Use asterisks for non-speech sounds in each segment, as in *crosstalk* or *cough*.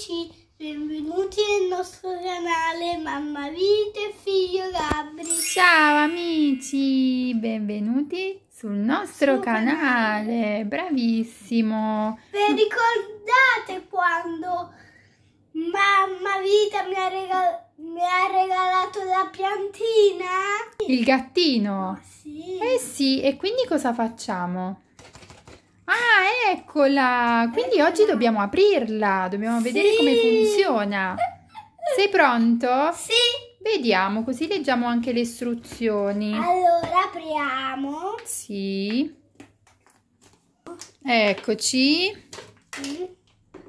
amici, benvenuti nel nostro canale Mamma Vita e Figlio Gabri. Ciao amici, benvenuti sul nostro Su canale. canale. bravissimo. Vi ricordate quando Mamma Vita mi ha, regal mi ha regalato la piantina? Il gattino? Sì. Eh sì, e quindi cosa facciamo? Ah, eccola! Quindi eccola. oggi dobbiamo aprirla, dobbiamo sì. vedere come funziona. Sei pronto? Sì. Vediamo, così leggiamo anche le istruzioni. Allora, apriamo. Sì. Mm. Eccoci. Mm.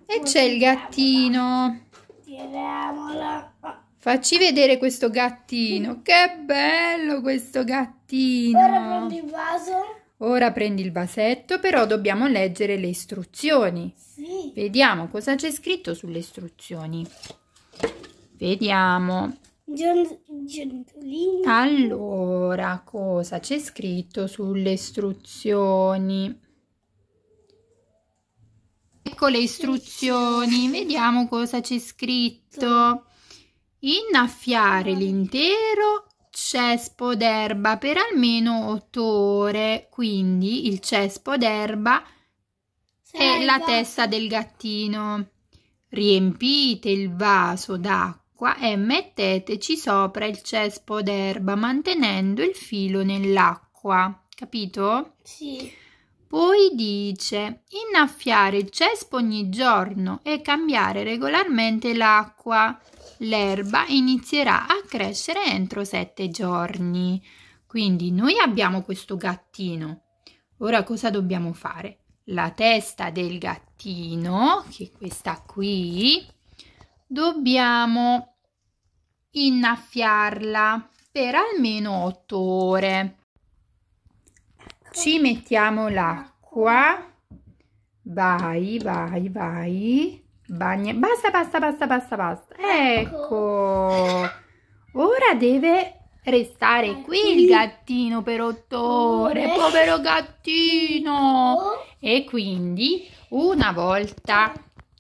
E c'è il gattino. Tiriamola. Facci vedere questo gattino. Che bello questo gattino. Ora prendi il vaso. Ora prendi il vasetto, però dobbiamo leggere le istruzioni. Sì. Vediamo cosa c'è scritto sulle istruzioni. Vediamo. Giondolino. Allora, cosa c'è scritto sulle istruzioni? Ecco le istruzioni, vediamo cosa c'è scritto. Innaffiare l'intero cespo d'erba per almeno 8 ore, quindi il cespo d'erba è la testa del gattino. Riempite il vaso d'acqua e metteteci sopra il cespo d'erba mantenendo il filo nell'acqua. Capito? Sì. Poi dice innaffiare il cespo ogni giorno e cambiare regolarmente l'acqua. L'erba inizierà a crescere entro sette giorni. Quindi noi abbiamo questo gattino. Ora cosa dobbiamo fare? La testa del gattino, che è questa qui, dobbiamo innaffiarla per almeno otto ore ci mettiamo l'acqua vai vai vai bagna basta basta basta basta basta ecco, ecco. ora deve restare qui il gattino per otto ore povero gattino ecco. e quindi una volta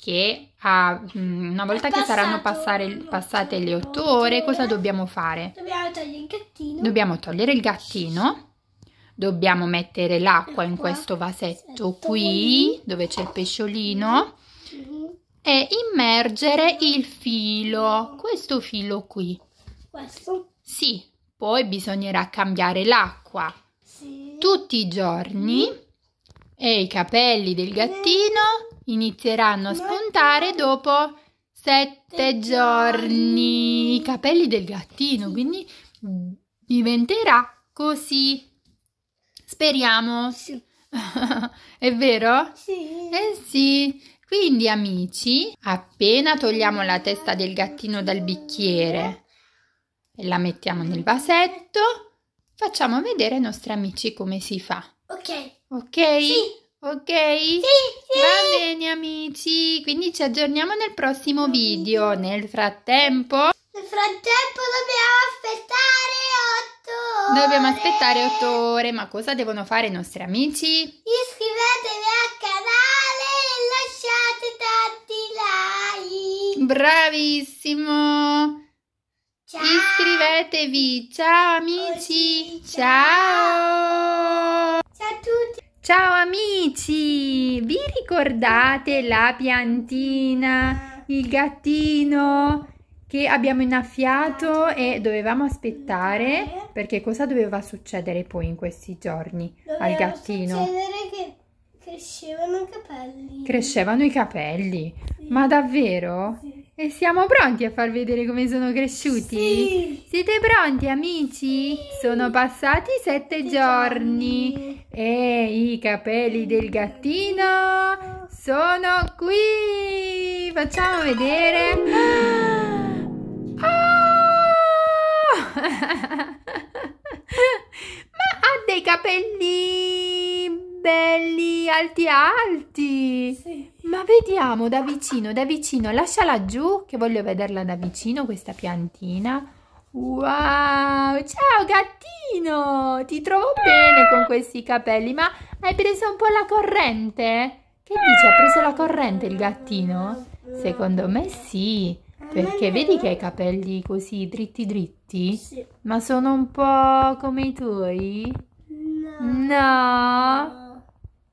che, ah, una volta che saranno passare, passate le otto ore cosa dobbiamo fare? dobbiamo togliere il gattino dobbiamo togliere il gattino dobbiamo mettere l'acqua in questo vasetto qui dove c'è il pesciolino mhm. e immergere il filo questo filo qui questo? sì poi bisognerà cambiare l'acqua sì. tutti i giorni mhm. e i capelli del gattino inizieranno a spuntare dopo sette giorni i capelli del gattino quindi diventerà così Speriamo. Sì. *laughs* È vero? Sì. Eh sì. Quindi amici, appena togliamo la testa del gattino dal bicchiere e la mettiamo nel vasetto, facciamo vedere ai nostri amici come si fa. Ok. Ok? Sì. Ok? Sì, sì. Va bene amici, quindi ci aggiorniamo nel prossimo video. Nel frattempo... Nel frattempo dobbiamo... Dobbiamo aspettare otto ore, ma cosa devono fare i nostri amici? Iscrivetevi al canale e lasciate tanti like! Bravissimo! Ciao. Iscrivetevi! Ciao amici! Oggi, ciao! Ciao a tutti! Ciao amici! Vi ricordate la piantina, il gattino, che abbiamo innaffiato e dovevamo aspettare perché cosa doveva succedere poi in questi giorni doveva al gattino? Succedere che crescevano i capelli. Crescevano i capelli? Sì. Ma davvero? Sì. E siamo pronti a far vedere come sono cresciuti? Sì. Siete pronti amici? Sono passati sette giorni. giorni e i capelli del gattino sono qui! Facciamo vedere... ma ha dei capelli belli alti alti. Sì. Ma vediamo da vicino, da vicino. Lasciala giù che voglio vederla da vicino questa piantina. Wow, ciao gattino, ti trovo bene con questi capelli, ma hai preso un po' la corrente? Che dici, ha preso la corrente il gattino? Secondo me sì. Perché vedi che hai i capelli così dritti dritti? Sì. Ma sono un po' come i tuoi? No. No.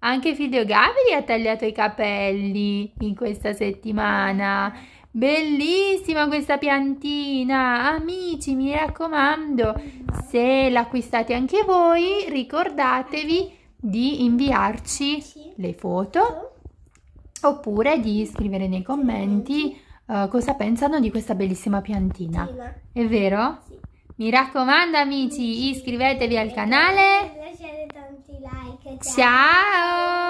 Anche Figlio Gabri ha tagliato i capelli in questa settimana. Bellissima questa piantina! Amici, mi raccomando, se l'acquistate anche voi, ricordatevi di inviarci le foto oppure di scrivere nei commenti eh, cosa pensano di questa bellissima piantina. È vero? Sì. Mi raccomando amici, iscrivetevi al canale. Lasciate tanti like. ciao.